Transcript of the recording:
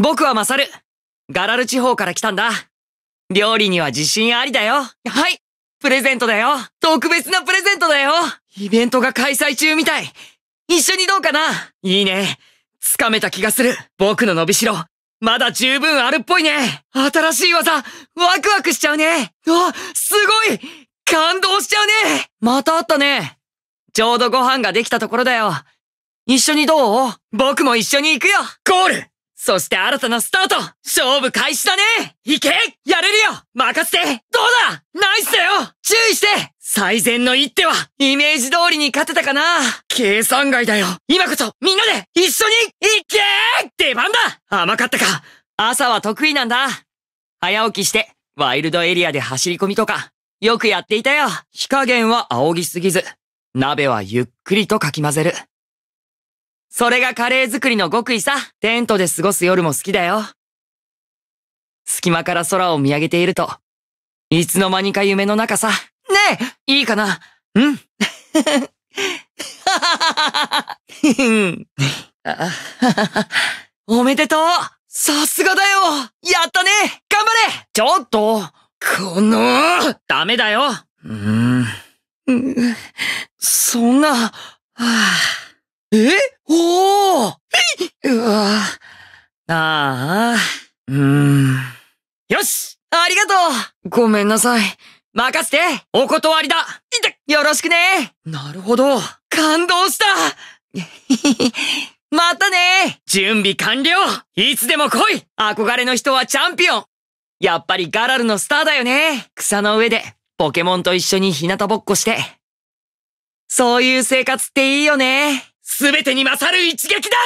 僕はマサル。ガラル地方から来たんだ。料理には自信ありだよ。はいプレゼントだよ特別なプレゼントだよイベントが開催中みたい一緒にどうかないいね。つかめた気がする。僕の伸びしろ。まだ十分あるっぽいね。新しい技、ワクワクしちゃうね。あ、すごい感動しちゃうねまた会ったね。ちょうどご飯ができたところだよ。一緒にどう僕も一緒に行くよゴールそして新たなスタート勝負開始だねいけやれるよ任せてどうだナイスだよ注意して最善の一手は、イメージ通りに勝てたかな計算外だよ今こそ、みんなで、一緒に、いけー出番だ甘かったか朝は得意なんだ早起きして、ワイルドエリアで走り込みとか、よくやっていたよ火加減は仰ぎすぎず、鍋はゆっくりとかき混ぜる。それがカレー作りの極意さ。テントで過ごす夜も好きだよ。隙間から空を見上げていると、いつの間にか夢の中さ。ねえいいかなうん おめでとうさすがだよやったね頑張れちょっとこのダメだようん。そんな、はあえおおうわああ、うーん。よしありがとうごめんなさい。任せてお断りだいてよろしくねなるほど感動した またね準備完了いつでも来い憧れの人はチャンピオンやっぱりガラルのスターだよね草の上でポケモンと一緒に日向ぼっこして。そういう生活っていいよね。全てに勝る一撃だ！